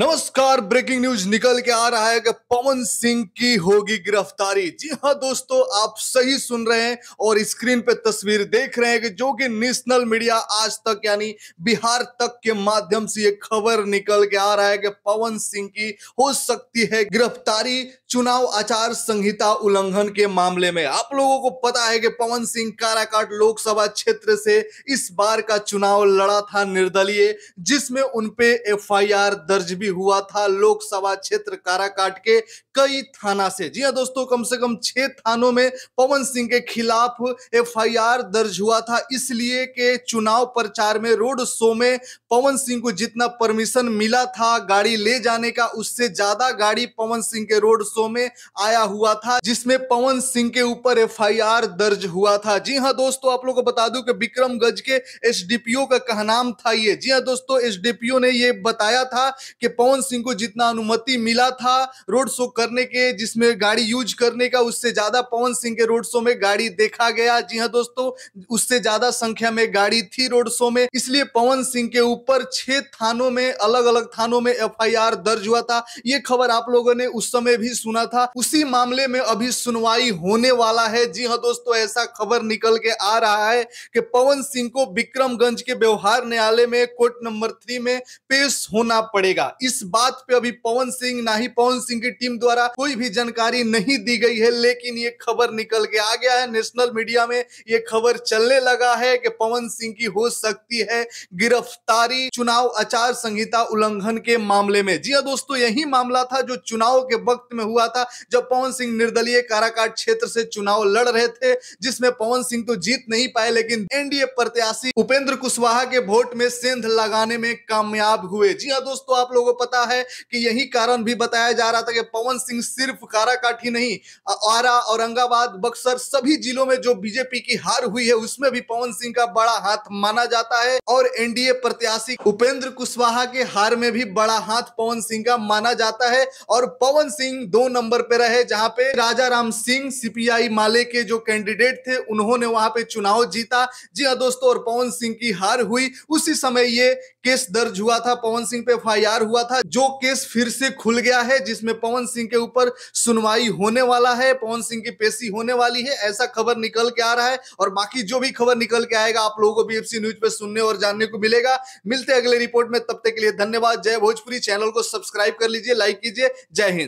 नमस्कार breaking news निकल के आ रहा है कि पवन सिंह की होगी गिरफ्तारी जी हाँ दोस्तों आप सही सुन रहे हैं और स्क्रीन पे तस्वीर देख रहे हैं कि जो कि नेशनल मीडिया आज तक यानी बिहार तक के माध्यम से ये खबर निकल के आ रहा है कि पवन सिंह की हो सकती है गिरफ्तारी चुनाव आचार संहिता उल्लंघन के मामले में आप लोगों को पता है कि पवन सिंह काराकाट लोकसभा क्षेत्र से इस बार का चुनाव लड़ा था निर्दलीय जिसमें उनपे एफआईआर दर्ज भी हुआ था लोकसभा क्षेत्र काराकाट के कई थाना से जी हाँ दोस्तों कम से कम छह थानों में पवन सिंह के खिलाफ एफआईआर दर्ज हुआ था इसलिए के चुनाव प्रचार में रोड शो में पवन सिंह को जितना परमिशन मिला था गाड़ी ले जाने का उससे ज्यादा गाड़ी पवन सिंह के रोड शो कागजों में आया हुआ था जिसमें पवन सिंह के ऊपर एफआईआर दर्ज हुआ था जी हाँ दोस्तों आप लोगों को बता दूं कि बिक्रमगंज के एसडीपीओ का कहनाम था ये जी हाँ दोस्तों एसडीपीओ ने ये बताया था कि पवन सिंह को जितना अनुमति मिला था रोड शो करने के जिसमें गाड़ी यूज करने का उससे ज्यादा पवन सिंह के रोड शो में गाड़ी देखा गया जी हाँ दोस्तों उससे ज्यादा संख्या में गाड़ी थी रोड शो में इसलिए पवन सिंह के ऊपर छह थानों में अलग अलग थानों में एफआईआर दर्ज हुआ था ये खबर आप लोगों ने उस समय भी सुना सुना था उसी मामले में अभी सुनवाई होने वाला है जी हाँ दोस्तों ऐसा खबर निकल के आ रहा है कि पवन सिंह को विक्रमगंज के व्यवहार न्यायालय में कोर्ट नंबर थ्री में पेश होना पड़ेगा इस बात पे अभी पवन सिंह ना ही पवन सिंह की टीम द्वारा कोई भी जानकारी नहीं दी गई है लेकिन ये खबर निकल के आ गया है नेशनल मीडिया में ये खबर चलने लगा है कि पवन सिंह की हो सकती है गिरफ्तारी चुनाव आचार संहिता उल्लंघन के मामले में जी हाँ दोस्तों यही मामला था जो चुनाव के वक्त में हुआ हुआ था जब पवन सिंह निर्दलीय काराकाट क्षेत्र से चुनाव लड़ रहे थे जिसमें पवन सिंह तो जीत नहीं पाए लेकिन एनडीए प्रत्याशी उपेंद्र कुशवाहा के वोट में सेंध लगाने में कामयाब हुए जी हाँ दोस्तों आप लोगों को पता है कि यही कारण भी बताया जा रहा था कि पवन सिंह सिर्फ काराकाट ही नहीं आरा औरंगाबाद बक्सर सभी जिलों में जो बीजेपी की हार हुई है उसमें भी पवन सिंह का बड़ा हाथ माना जाता है और एनडीए प्रत्याशी उपेंद्र कुशवाहा के हार में भी बड़ा हाथ पवन सिंह का माना जाता है और पवन सिंह दो नंबर पे रहे जहां पे राजा राम सिंह सीपीआई माले के जो कैंडिडेट थे उन्होंने वहां पे चुनाव जीता जी हाँ दोस्तों और पवन सिंह की हार हुई उसी समय ये केस दर्ज हुआ था पवन सिंह पे एफ हुआ था जो केस फिर से खुल गया है जिसमें पवन सिंह के ऊपर सुनवाई होने वाला है पवन सिंह की पेशी होने वाली है ऐसा खबर निकल के आ रहा है और बाकी जो भी खबर निकल के आएगा आप लोगों को बीएफसी न्यूज पे सुनने और जानने को मिलेगा मिलते अगले रिपोर्ट में तब तक के लिए धन्यवाद जय भोजपुरी चैनल को सब्सक्राइब कर लीजिए लाइक कीजिए जय हिंद